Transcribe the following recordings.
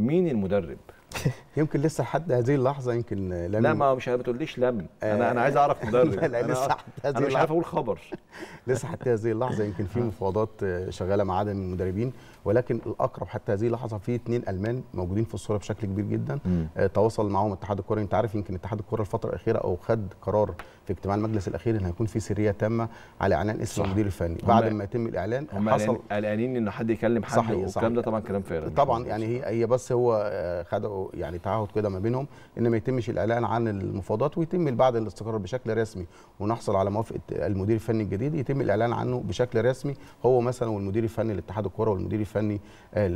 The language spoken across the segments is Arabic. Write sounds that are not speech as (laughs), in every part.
مين المدرب (laughs) يمكن لسه لحد هذه اللحظه يمكن لم لا ما مش ما تقوليش لم انا آه، انا عايز اعرف المدرب (laughs) لا, لا لسه حتى هذه انا مش عارف اقول خبر (laughs) لسه حتى هذه اللحظه يمكن في آه. مفاوضات آه، شغاله مع عدد من المدربين ولكن الاقرب حتى هذه اللحظه في اثنين المان موجودين في الصوره بشكل كبير جدا تواصل معاهم اتحاد الكره انت عارف يمكن اتحاد الكره الفتره الاخيره او خد قرار في اجتماع المجلس الاخير ان هيكون في سريه تامه على اعلان اسم المدير الفني بعد ما يتم الاعلان هم حصل قلقانين ان حد يكلم حد صحيح والكلام ده طبعا كلام فارغ طبعا يعني هي هي بس هو خدوا يعني تعهد كده ما بينهم ان ما يتمش الاعلان عن المفاوضات ويتم بعد الاستقرار بشكل رسمي ونحصل على موافقه المدير الفني الجديد يتم الاعلان عنه بشكل رسمي هو مثلا والمدير الفني لاتحاد الكره والمدير الفني آه،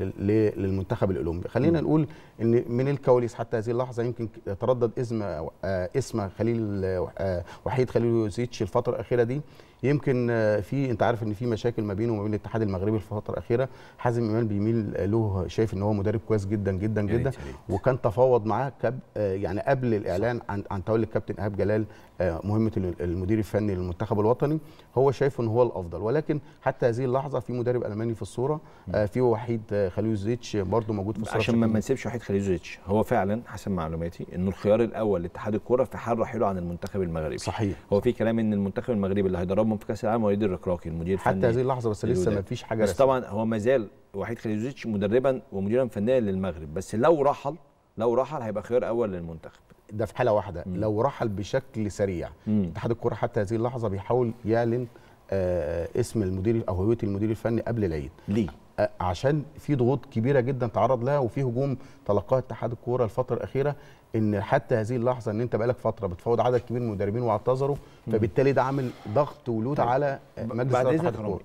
للمنتخب الاولمبي خلينا نقول ان من الكواليس حتى هذه اللحظه يمكن تردد اسم آه، اسم خليل آه، وحيد خليل يوزيتش الفتره الاخيره دي يمكن في انت عارف ان في مشاكل ما بينه وما بين الاتحاد المغربي في الفتره الاخيره حازم امام بيميل له شايف ان هو مدرب كويس جدا جدا جدا وكان تفاوض معاه كب آه، يعني قبل الاعلان عن عن تولي الكابتن ايهاب جلال آه، مهمه المدير الفني للمنتخب الوطني هو شايف ان هو الافضل ولكن حتى هذه اللحظه في مدرب الماني في الصوره آه، في وحيد خليوزيتش برده موجود في الصوره عشان ما نسيبش وحيد خليوزيتش هو فعلا حسب معلوماتي انه الخيار الاول لاتحاد الكوره في حال رحيله عن المنتخب المغربي صحيح هو في كلام ان المنتخب المغربي اللي هيدربهم في كاس العالم وليد الركراكي المدير الفني حتى هذه اللحظه بس لسه ما فيش حاجه بس طبعا هو ما زال وحيد خليلوزيتش مدربا ومديرا فنيا للمغرب بس لو رحل لو رحل هيبقى خيار اول للمنتخب ده في حاله واحده مم. لو رحل بشكل سريع اتحاد الكره حتى هذه اللحظه بيحاول يعلن آه اسم المدير او هويه المدير الفني قبل العيد ليه آه عشان في ضغوط كبيره جدا تعرض لها وفي هجوم تلقاه اتحاد الكوره الفتره الاخيره ان حتى هذه اللحظه ان انت بقالك فتره بتفاوض عدد كبير من المدربين واعتذروا فبالتالي ده عامل ضغط ولود طيب. على مجلس اداره اتحاد الكوره